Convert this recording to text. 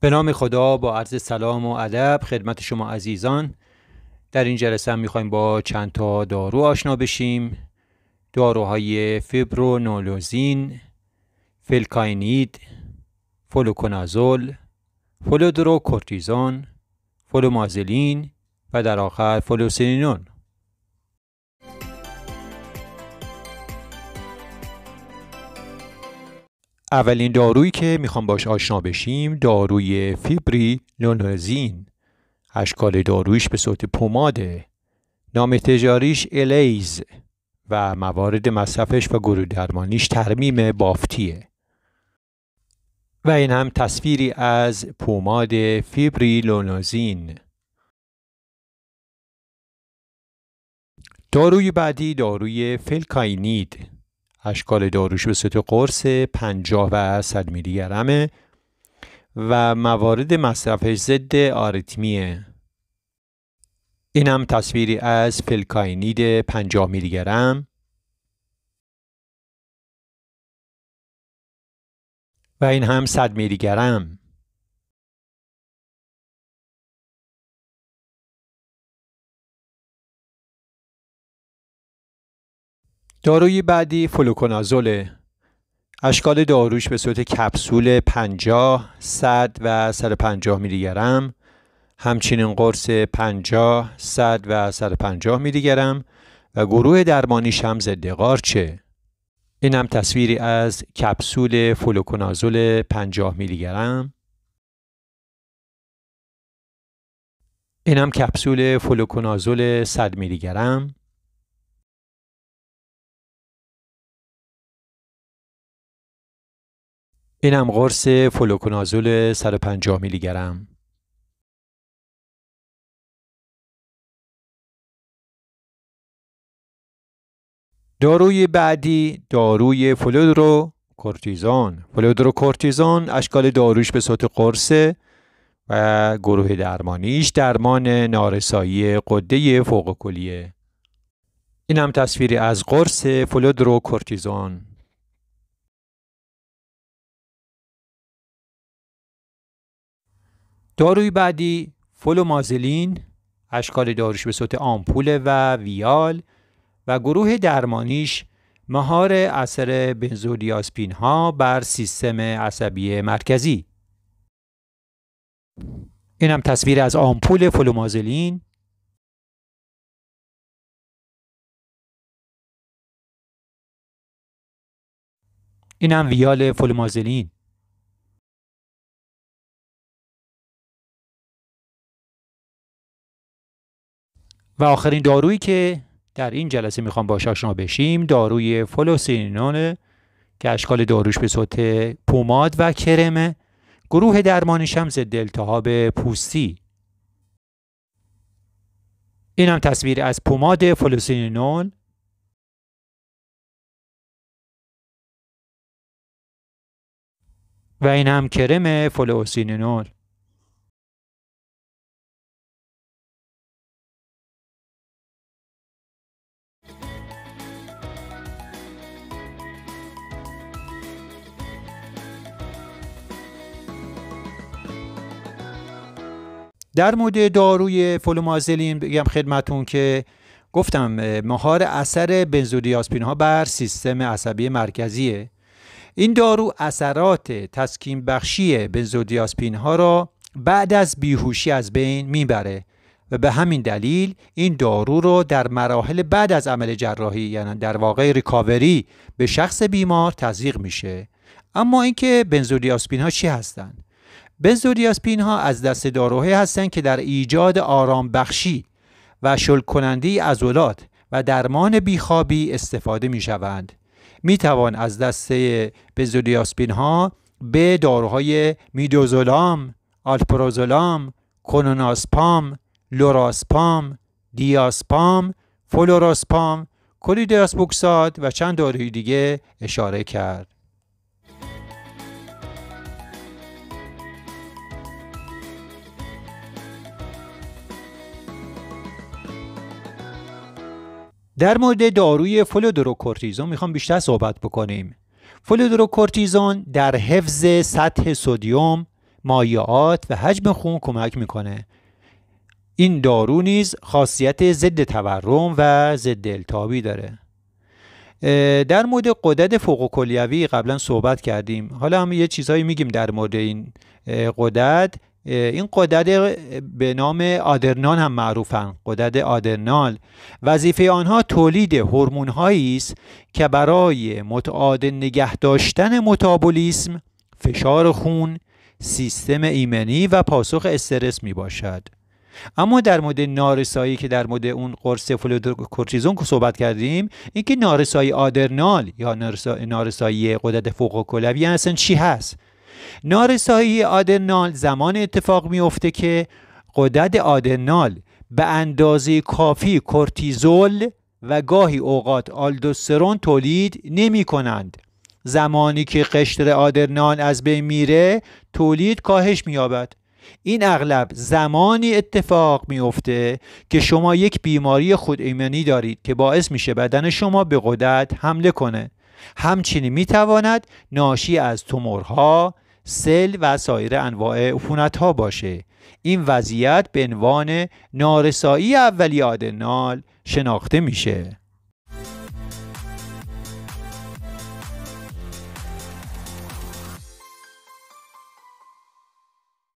به نام خدا با عرض سلام و ادب خدمت شما عزیزان در این جلسه هم میخوایم با چند تا دارو آشنا بشیم داروهای فیبرونولوزین فلکاینید فلوکونازول فلودروکورتیزون فلومازلین و در آخر فلوسینون اولین دارویی که میخوام باش آشنا بشیم داروی فیبری لونوزین اشکال دارویش به صورت پماده نام تجاریش الیز و موارد مصرفش و گروه درمانیش ترمیم بافتیه و این هم تصویری از پماد فیبری لونوزین داروی بعدی داروی فلکاینید اشکال داروش به صورت قرص 50 و 100 میلی گرمه و موارد مصرفش ضد آریتمیه اینم تصویری از فلکاینید 50 میلی گرم و این هم 100 میلی گرم داروی بعدی فلوکونازوله اشکال داروش به صورت کپسول 50 100 و 150 میلی گرم همچنین قرص 50 100 و 150 میلی گرم و گروه درمانیش هم ضد قارچه این هم تصویری از کپسول فلوکونازول 50 میلی گرم این هم کپسول فلوکونازول 100 میلی گرم اینم قرص فلوکونازول 150 میلی گرم داروی بعدی داروی فلودرو کورتیزون فلودرو کورتیزون اشکال داروش به صورت قرص و گروه درمانیش درمان نارسایی قده فوق کلیه این هم تصویری از قرص فلودرو کورتیزون داروی بعدی فلومازلین اشکال داروش به صورت آمپول و ویال و گروه درمانیش مهار اثر بنزودیازپین ها بر سیستم عصبی مرکزی این هم تصویر از آمپول فلومازلین این هم ویال فلومازلین و آخرین دارویی که در این جلسه میخوام با آشنا بشیم داروی فلوسینون که اشکال داروش به صورت پوماد و کرمه گروه درمانش هم ضد التهاب پوستی این هم تصویر از پوماد فلوسینینول و این هم کرم فلوسینول در مورد داروی فلومازلین بگم خدمتون که گفتم مهار اثر بنزودیازپین ها بر سیستم عصبی مرکزیه این دارو اثرات تسکین بخشی بنزودیازپین ها را بعد از بیهوشی از بین میبره و به همین دلیل این دارو رو در مراحل بعد از عمل جراحی یعنی در واقع ریکاوری به شخص بیمار تزریق میشه اما اینکه بنزودیازپین ها چی هستند بنزودیازپین ها از دست داروهایی هستند که در ایجاد آرام بخشی و شل کننده عضلات و درمان بیخوابی استفاده می شوند. می توان از دسته بنزودیازپین ها به داروهای میدوزولام، آلپروزولام، کونوناسپام، لوراسپام، دیاسپام، فلوراسپام، کلیدیاسبوکساد و چند داروی دیگه اشاره کرد. در مورد داروی فلودروکورتیزون میخوام بیشتر صحبت بکنیم فلودروکورتیزون در حفظ سطح سودیوم مایعات و حجم خون کمک میکنه این دارو نیز خاصیت ضد تورم و ضد التهابی داره در مورد قدرت فوق کلیوی قبلا صحبت کردیم حالا هم یه چیزهایی میگیم در مورد این قدرت این قدرت به نام آدرنال هم معروفن قدرت آدرنال وظیفه آنها تولید هورمون هایی است که برای متعادل نگه داشتن متابولیسم فشار خون سیستم ایمنی و پاسخ استرس می باشد اما در مورد نارسایی که در مورد اون قرص فلوکورتیزون که صحبت کردیم اینکه نارسایی آدرنال یا نارسایی قدرت فوق کلوی اصلا چی هست نارسایی آدنال زمان اتفاق میفته که قدرت آدنال به اندازه کافی کورتیزول و گاهی اوقات آلدوسترون تولید نمی کنند. زمانی که قشر آدرنال از بین میره تولید کاهش مییابد این اغلب زمانی اتفاق میافته که شما یک بیماری خود ایمنی دارید که باعث میشه بدن شما به قدرت حمله کنه همچنین میتواند ناشی از تومورها سل و سایر انواع عفونت ها باشه این وضعیت به عنوان نارسایی اولی آدنال شناخته میشه